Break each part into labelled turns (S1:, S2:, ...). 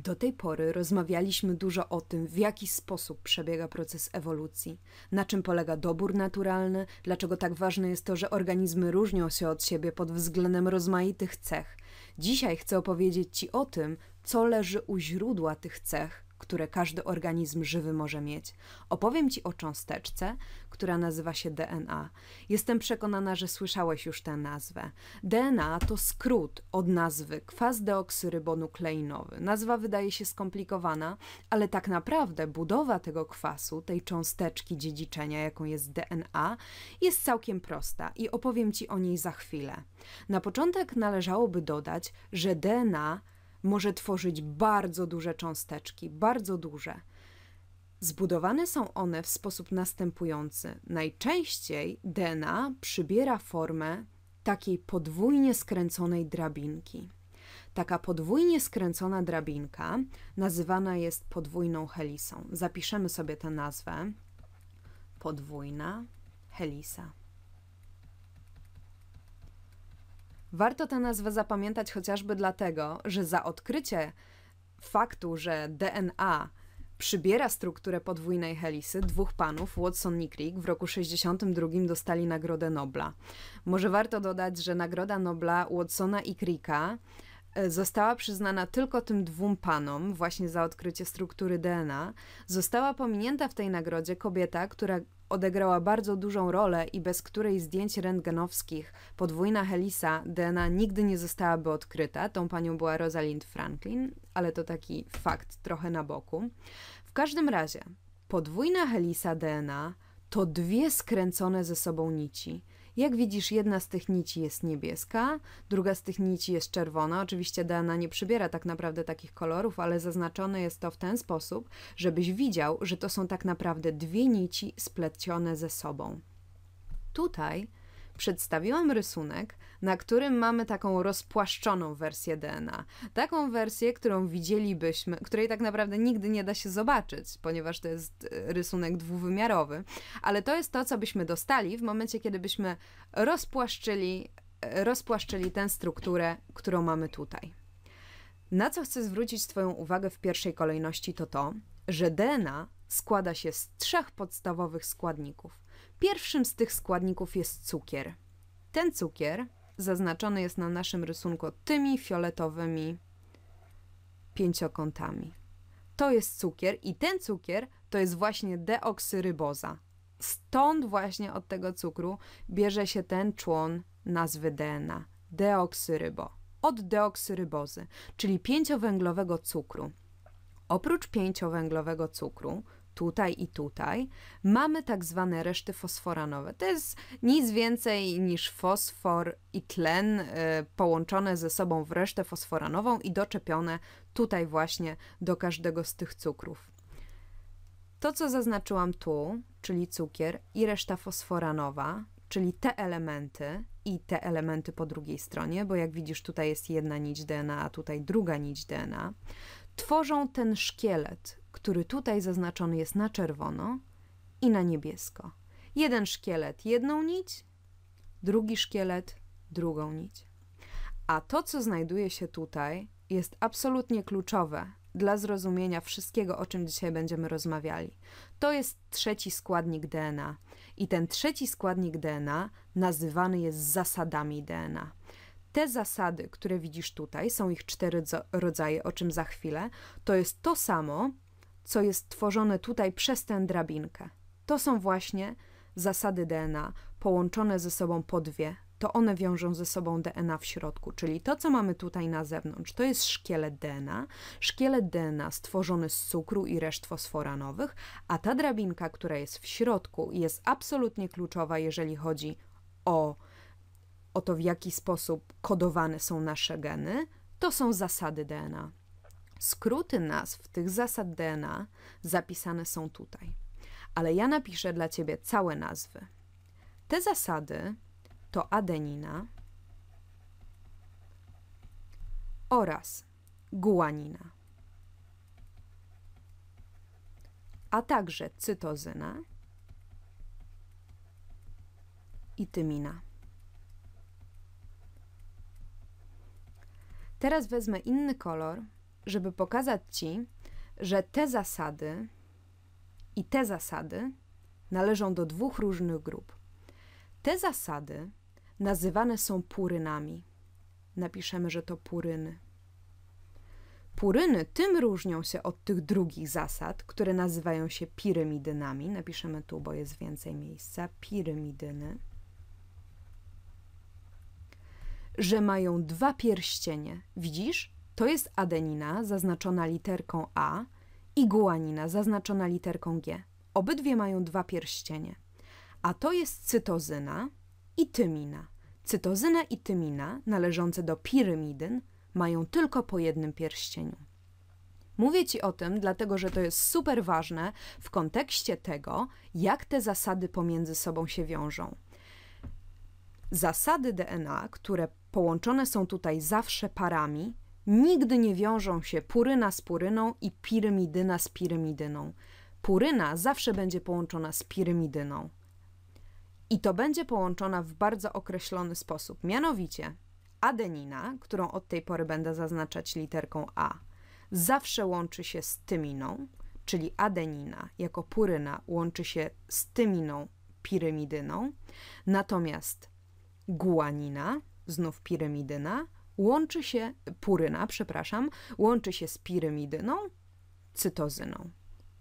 S1: Do tej pory rozmawialiśmy dużo o tym, w jaki sposób przebiega proces ewolucji, na czym polega dobór naturalny, dlaczego tak ważne jest to, że organizmy różnią się od siebie pod względem rozmaitych cech. Dzisiaj chcę opowiedzieć Ci o tym, co leży u źródła tych cech które każdy organizm żywy może mieć. Opowiem Ci o cząsteczce, która nazywa się DNA. Jestem przekonana, że słyszałeś już tę nazwę. DNA to skrót od nazwy kwas deoksyrybonukleinowy. Nazwa wydaje się skomplikowana, ale tak naprawdę budowa tego kwasu, tej cząsteczki dziedziczenia, jaką jest DNA, jest całkiem prosta i opowiem Ci o niej za chwilę. Na początek należałoby dodać, że DNA może tworzyć bardzo duże cząsteczki, bardzo duże. Zbudowane są one w sposób następujący. Najczęściej DNA przybiera formę takiej podwójnie skręconej drabinki. Taka podwójnie skręcona drabinka nazywana jest podwójną helisą. Zapiszemy sobie tę nazwę. Podwójna helisa. Warto tę nazwę zapamiętać chociażby dlatego, że za odkrycie faktu, że DNA przybiera strukturę podwójnej helisy, dwóch panów, Watson i Crick, w roku 1962 dostali Nagrodę Nobla. Może warto dodać, że Nagroda Nobla Watsona i Cricka E, została przyznana tylko tym dwóm panom, właśnie za odkrycie struktury DNA, została pominięta w tej nagrodzie kobieta, która odegrała bardzo dużą rolę i bez której zdjęć rentgenowskich podwójna helisa DNA nigdy nie zostałaby odkryta. Tą panią była Rosalind Franklin, ale to taki fakt trochę na boku. W każdym razie, podwójna helisa DNA to dwie skręcone ze sobą nici jak widzisz, jedna z tych nici jest niebieska, druga z tych nici jest czerwona. Oczywiście DNA nie przybiera tak naprawdę takich kolorów, ale zaznaczone jest to w ten sposób, żebyś widział, że to są tak naprawdę dwie nici splecione ze sobą. Tutaj przedstawiłam rysunek, na którym mamy taką rozpłaszczoną wersję DNA. Taką wersję, którą widzielibyśmy, której tak naprawdę nigdy nie da się zobaczyć, ponieważ to jest e, rysunek dwuwymiarowy, ale to jest to, co byśmy dostali w momencie, kiedy byśmy rozpłaszczyli, e, rozpłaszczyli tę strukturę, którą mamy tutaj. Na co chcę zwrócić Twoją uwagę w pierwszej kolejności to to, że DNA składa się z trzech podstawowych składników. Pierwszym z tych składników jest cukier. Ten cukier zaznaczony jest na naszym rysunku tymi fioletowymi pięciokątami. To jest cukier i ten cukier to jest właśnie deoksyryboza. Stąd właśnie od tego cukru bierze się ten człon nazwy DNA deoksyrybo. Od deoksyrybozy, czyli pięciowęglowego cukru. Oprócz pięciowęglowego cukru, tutaj i tutaj, mamy tak zwane reszty fosforanowe. To jest nic więcej niż fosfor i tlen y, połączone ze sobą w resztę fosforanową i doczepione tutaj właśnie do każdego z tych cukrów. To, co zaznaczyłam tu, czyli cukier i reszta fosforanowa, czyli te elementy i te elementy po drugiej stronie, bo jak widzisz, tutaj jest jedna nić DNA, a tutaj druga nić DNA, tworzą ten szkielet, który tutaj zaznaczony jest na czerwono i na niebiesko. Jeden szkielet jedną nić, drugi szkielet drugą nić. A to, co znajduje się tutaj, jest absolutnie kluczowe dla zrozumienia wszystkiego, o czym dzisiaj będziemy rozmawiali. To jest trzeci składnik DNA. I ten trzeci składnik DNA nazywany jest zasadami DNA. Te zasady, które widzisz tutaj, są ich cztery rodzaje, o czym za chwilę, to jest to samo, co jest tworzone tutaj przez tę drabinkę. To są właśnie zasady DNA połączone ze sobą po dwie. To one wiążą ze sobą DNA w środku, czyli to, co mamy tutaj na zewnątrz, to jest szkielet DNA. Szkielet DNA stworzony z cukru i reszt fosforanowych, a ta drabinka, która jest w środku, jest absolutnie kluczowa, jeżeli chodzi o, o to, w jaki sposób kodowane są nasze geny. To są zasady DNA. Skróty nazw tych zasad DNA zapisane są tutaj, ale ja napiszę dla ciebie całe nazwy. Te zasady to adenina oraz guanina, a także cytozyna i tymina. Teraz wezmę inny kolor żeby pokazać Ci, że te zasady i te zasady należą do dwóch różnych grup. Te zasady nazywane są purynami. Napiszemy, że to puryny. Puryny tym różnią się od tych drugich zasad, które nazywają się pirymidynami. Napiszemy tu, bo jest więcej miejsca. Pirymidyny. Że mają dwa pierścienie. Widzisz? To jest adenina zaznaczona literką A i guanina zaznaczona literką G. Obydwie mają dwa pierścienie. A to jest cytozyna i tymina. Cytozyna i tymina, należące do pirymidyn, mają tylko po jednym pierścieniu. Mówię Ci o tym, dlatego że to jest super ważne w kontekście tego, jak te zasady pomiędzy sobą się wiążą. Zasady DNA, które połączone są tutaj zawsze parami, Nigdy nie wiążą się puryna z puryną i pirymidyna z pirymidyną. Puryna zawsze będzie połączona z pirymidyną. I to będzie połączona w bardzo określony sposób, mianowicie adenina, którą od tej pory będę zaznaczać literką A, zawsze łączy się z tyminą, czyli adenina jako puryna łączy się z tyminą pirymidyną, natomiast guanina, znów pirymidyna, łączy się, puryna, przepraszam, łączy się z pirymidyną, cytozyną.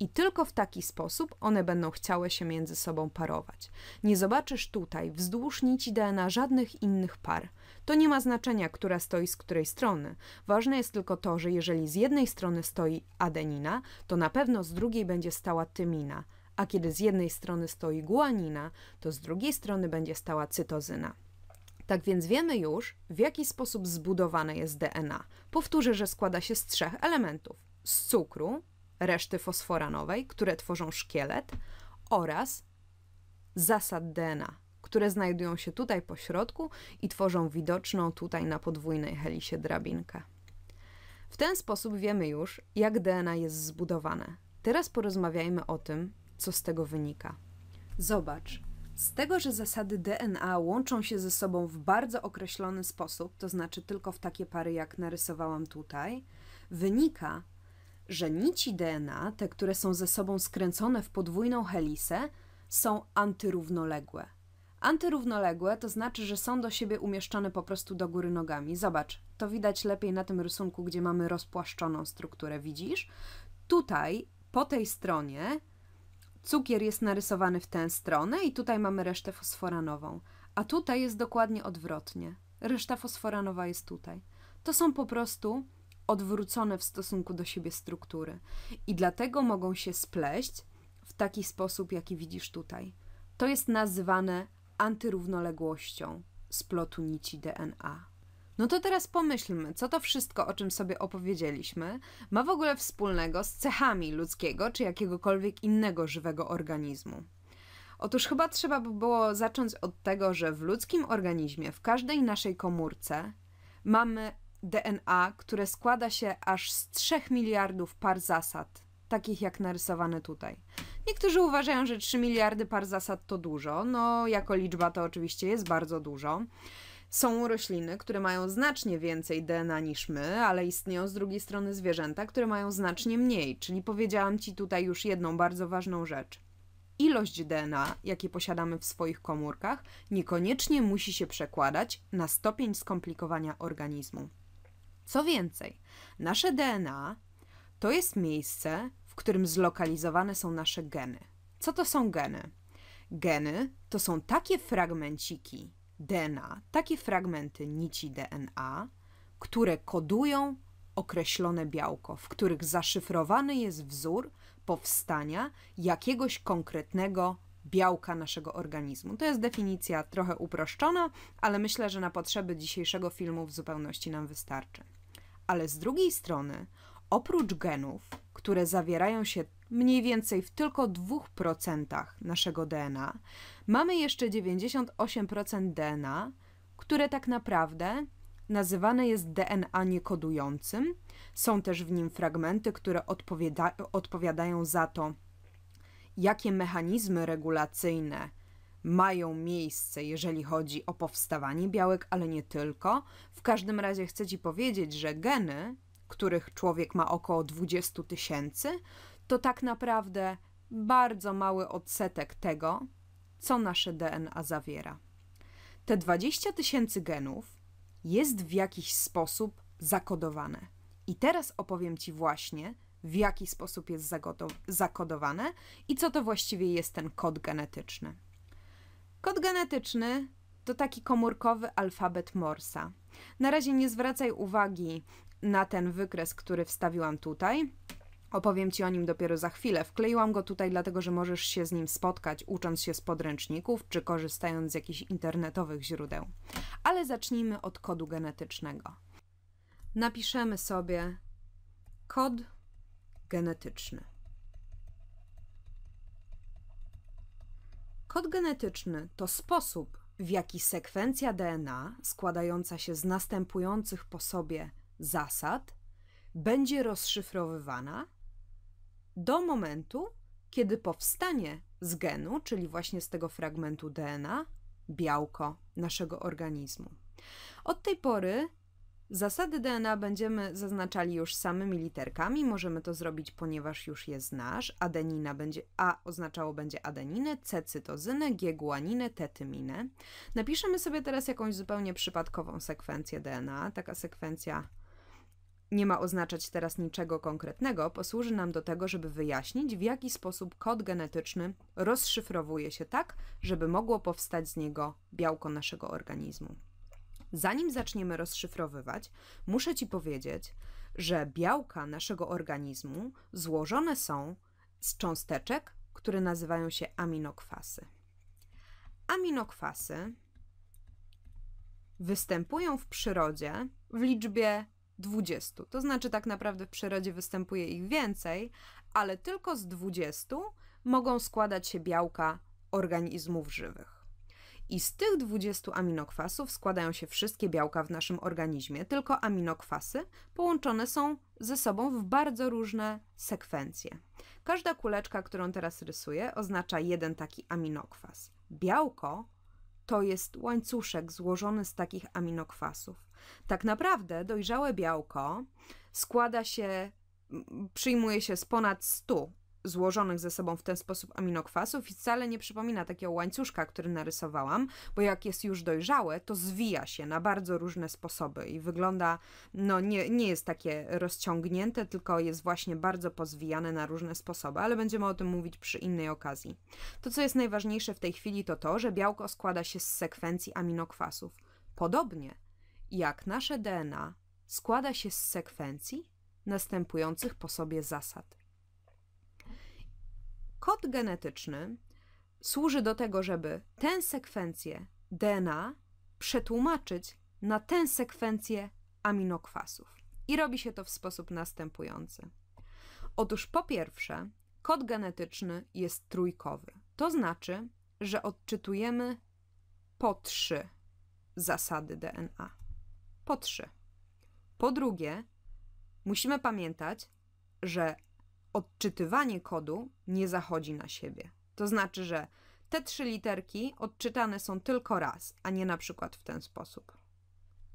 S1: I tylko w taki sposób one będą chciały się między sobą parować. Nie zobaczysz tutaj wzdłuż nici DNA żadnych innych par. To nie ma znaczenia, która stoi z której strony. Ważne jest tylko to, że jeżeli z jednej strony stoi adenina, to na pewno z drugiej będzie stała tymina, a kiedy z jednej strony stoi guanina, to z drugiej strony będzie stała cytozyna. Tak więc wiemy już, w jaki sposób zbudowane jest DNA. Powtórzę, że składa się z trzech elementów: z cukru, reszty fosforanowej, które tworzą szkielet, oraz zasad DNA, które znajdują się tutaj po środku i tworzą widoczną tutaj na podwójnej helisie drabinkę. W ten sposób wiemy już, jak DNA jest zbudowane. Teraz porozmawiajmy o tym, co z tego wynika. Zobacz, z tego, że zasady DNA łączą się ze sobą w bardzo określony sposób, to znaczy tylko w takie pary, jak narysowałam tutaj, wynika, że nici DNA, te, które są ze sobą skręcone w podwójną helisę, są antyrównoległe. Antyrównoległe to znaczy, że są do siebie umieszczone po prostu do góry nogami. Zobacz, to widać lepiej na tym rysunku, gdzie mamy rozpłaszczoną strukturę, widzisz? Tutaj, po tej stronie, Cukier jest narysowany w tę stronę i tutaj mamy resztę fosforanową, a tutaj jest dokładnie odwrotnie. Reszta fosforanowa jest tutaj. To są po prostu odwrócone w stosunku do siebie struktury i dlatego mogą się spleść w taki sposób, jaki widzisz tutaj. To jest nazywane antyrównoległością splotu nici DNA. No to teraz pomyślmy, co to wszystko, o czym sobie opowiedzieliśmy, ma w ogóle wspólnego z cechami ludzkiego czy jakiegokolwiek innego żywego organizmu. Otóż chyba trzeba by było zacząć od tego, że w ludzkim organizmie, w każdej naszej komórce mamy DNA, które składa się aż z 3 miliardów par zasad, takich jak narysowane tutaj. Niektórzy uważają, że 3 miliardy par zasad to dużo, no jako liczba to oczywiście jest bardzo dużo. Są rośliny, które mają znacznie więcej DNA niż my, ale istnieją z drugiej strony zwierzęta, które mają znacznie mniej, czyli powiedziałam Ci tutaj już jedną bardzo ważną rzecz. Ilość DNA, jakie posiadamy w swoich komórkach, niekoniecznie musi się przekładać na stopień skomplikowania organizmu. Co więcej, nasze DNA to jest miejsce, w którym zlokalizowane są nasze geny. Co to są geny? Geny to są takie fragmenciki DNA, takie fragmenty nici DNA, które kodują określone białko, w których zaszyfrowany jest wzór powstania jakiegoś konkretnego białka naszego organizmu. To jest definicja trochę uproszczona, ale myślę, że na potrzeby dzisiejszego filmu w zupełności nam wystarczy. Ale z drugiej strony, oprócz genów, które zawierają się mniej więcej w tylko 2% naszego DNA, mamy jeszcze 98% DNA, które tak naprawdę nazywane jest DNA niekodującym. Są też w nim fragmenty, które odpowiada odpowiadają za to, jakie mechanizmy regulacyjne mają miejsce, jeżeli chodzi o powstawanie białek, ale nie tylko. W każdym razie chcę Ci powiedzieć, że geny których człowiek ma około 20 tysięcy, to tak naprawdę bardzo mały odsetek tego, co nasze DNA zawiera. Te 20 tysięcy genów jest w jakiś sposób zakodowane. I teraz opowiem Ci właśnie, w jaki sposób jest zakodowane i co to właściwie jest ten kod genetyczny. Kod genetyczny to taki komórkowy alfabet Morsa. Na razie nie zwracaj uwagi na ten wykres, który wstawiłam tutaj. Opowiem Ci o nim dopiero za chwilę. Wkleiłam go tutaj, dlatego że możesz się z nim spotkać, ucząc się z podręczników czy korzystając z jakichś internetowych źródeł. Ale zacznijmy od kodu genetycznego. Napiszemy sobie kod genetyczny. Kod genetyczny to sposób, w jaki sekwencja DNA składająca się z następujących po sobie zasad będzie rozszyfrowywana do momentu, kiedy powstanie z genu, czyli właśnie z tego fragmentu DNA, białko naszego organizmu. Od tej pory Zasady DNA będziemy zaznaczali już samymi literkami. Możemy to zrobić, ponieważ już je znasz. Adenina będzie A oznaczało będzie adeninę, C cytozynę, G guaninę, T tyminę. Napiszemy sobie teraz jakąś zupełnie przypadkową sekwencję DNA. Taka sekwencja nie ma oznaczać teraz niczego konkretnego, posłuży nam do tego, żeby wyjaśnić, w jaki sposób kod genetyczny rozszyfrowuje się tak, żeby mogło powstać z niego białko naszego organizmu. Zanim zaczniemy rozszyfrowywać, muszę Ci powiedzieć, że białka naszego organizmu złożone są z cząsteczek, które nazywają się aminokwasy. Aminokwasy występują w przyrodzie w liczbie 20. To znaczy, tak naprawdę w przyrodzie występuje ich więcej, ale tylko z 20 mogą składać się białka organizmów żywych. I z tych 20 aminokwasów składają się wszystkie białka w naszym organizmie, tylko aminokwasy połączone są ze sobą w bardzo różne sekwencje. Każda kuleczka, którą teraz rysuję, oznacza jeden taki aminokwas. Białko to jest łańcuszek złożony z takich aminokwasów. Tak naprawdę dojrzałe białko składa się, przyjmuje się z ponad 100 złożonych ze sobą w ten sposób aminokwasów i wcale nie przypomina takiego łańcuszka, który narysowałam, bo jak jest już dojrzałe, to zwija się na bardzo różne sposoby i wygląda, no nie, nie jest takie rozciągnięte, tylko jest właśnie bardzo pozwijane na różne sposoby, ale będziemy o tym mówić przy innej okazji. To, co jest najważniejsze w tej chwili, to to, że białko składa się z sekwencji aminokwasów. Podobnie jak nasze DNA składa się z sekwencji następujących po sobie zasad kod genetyczny służy do tego, żeby tę sekwencję DNA przetłumaczyć na tę sekwencję aminokwasów. I robi się to w sposób następujący. Otóż po pierwsze, kod genetyczny jest trójkowy. To znaczy, że odczytujemy po trzy zasady DNA. Po trzy. Po drugie, musimy pamiętać, że odczytywanie kodu nie zachodzi na siebie. To znaczy, że te trzy literki odczytane są tylko raz, a nie na przykład w ten sposób.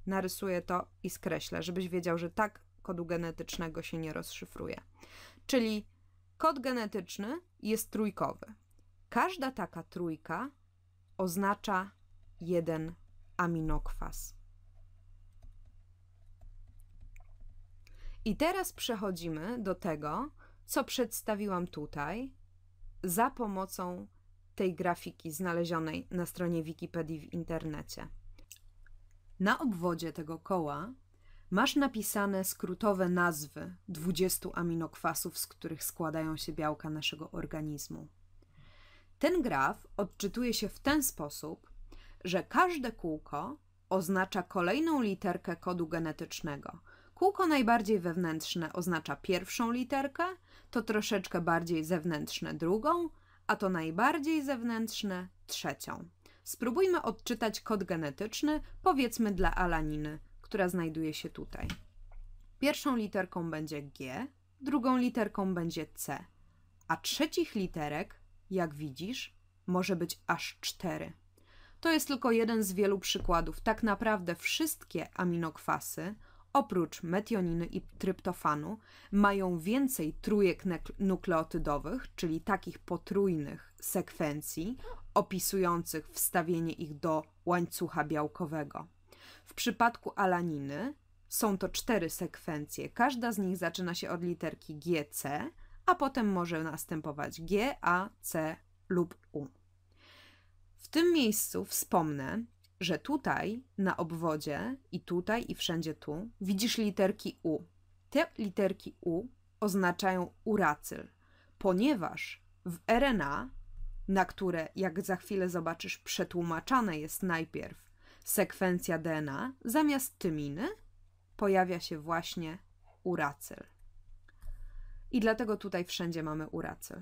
S1: Narysuję to i skreślę, żebyś wiedział, że tak kodu genetycznego się nie rozszyfruje. Czyli kod genetyczny jest trójkowy. Każda taka trójka oznacza jeden aminokwas. I teraz przechodzimy do tego, co przedstawiłam tutaj, za pomocą tej grafiki znalezionej na stronie Wikipedii w internecie. Na obwodzie tego koła masz napisane skrótowe nazwy 20 aminokwasów, z których składają się białka naszego organizmu. Ten graf odczytuje się w ten sposób, że każde kółko oznacza kolejną literkę kodu genetycznego – Kółko najbardziej wewnętrzne oznacza pierwszą literkę, to troszeczkę bardziej zewnętrzne drugą, a to najbardziej zewnętrzne trzecią. Spróbujmy odczytać kod genetyczny, powiedzmy dla alaniny, która znajduje się tutaj. Pierwszą literką będzie G, drugą literką będzie C, a trzecich literek, jak widzisz, może być aż cztery. To jest tylko jeden z wielu przykładów. Tak naprawdę wszystkie aminokwasy oprócz metioniny i tryptofanu, mają więcej trójek nukleotydowych, czyli takich potrójnych sekwencji opisujących wstawienie ich do łańcucha białkowego. W przypadku alaniny są to cztery sekwencje. Każda z nich zaczyna się od literki GC, a potem może następować G, A, C lub U. W tym miejscu wspomnę, że tutaj na obwodzie i tutaj i wszędzie tu widzisz literki U. Te literki U oznaczają uracyl, ponieważ w RNA, na które jak za chwilę zobaczysz przetłumaczane jest najpierw sekwencja DNA, zamiast tyminy pojawia się właśnie uracyl. I dlatego tutaj wszędzie mamy uracyl.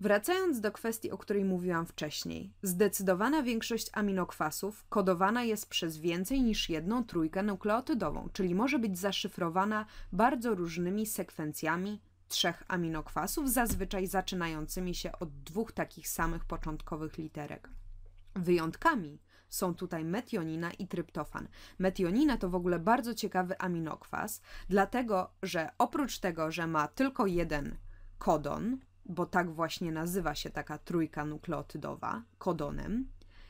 S1: Wracając do kwestii, o której mówiłam wcześniej, zdecydowana większość aminokwasów kodowana jest przez więcej niż jedną trójkę nukleotydową, czyli może być zaszyfrowana bardzo różnymi sekwencjami trzech aminokwasów, zazwyczaj zaczynającymi się od dwóch takich samych początkowych literek. Wyjątkami są tutaj metionina i tryptofan. Metionina to w ogóle bardzo ciekawy aminokwas, dlatego że oprócz tego, że ma tylko jeden kodon, bo tak właśnie nazywa się taka trójka nukleotydowa, kodonem,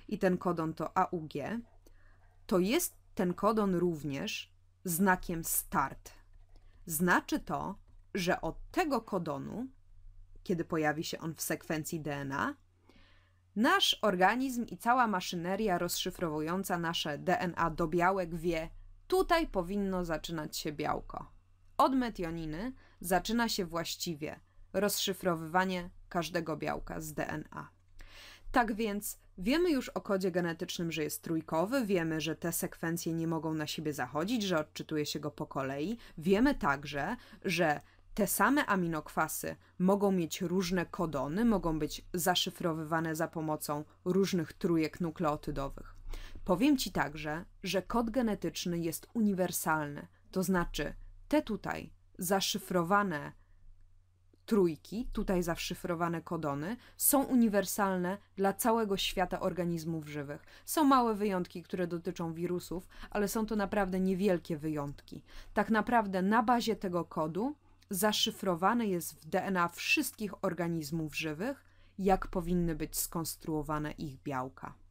S1: i ten kodon to AUG, to jest ten kodon również znakiem start. Znaczy to, że od tego kodonu, kiedy pojawi się on w sekwencji DNA, nasz organizm i cała maszyneria rozszyfrowująca nasze DNA do białek wie, tutaj powinno zaczynać się białko. Od metioniny zaczyna się właściwie rozszyfrowywanie każdego białka z DNA. Tak więc wiemy już o kodzie genetycznym, że jest trójkowy, wiemy, że te sekwencje nie mogą na siebie zachodzić, że odczytuje się go po kolei. Wiemy także, że te same aminokwasy mogą mieć różne kodony, mogą być zaszyfrowywane za pomocą różnych trójek nukleotydowych. Powiem Ci także, że kod genetyczny jest uniwersalny, to znaczy te tutaj zaszyfrowane trójki, tutaj zaszyfrowane kodony, są uniwersalne dla całego świata organizmów żywych. Są małe wyjątki, które dotyczą wirusów, ale są to naprawdę niewielkie wyjątki. Tak naprawdę na bazie tego kodu zaszyfrowane jest w DNA wszystkich organizmów żywych, jak powinny być skonstruowane ich białka.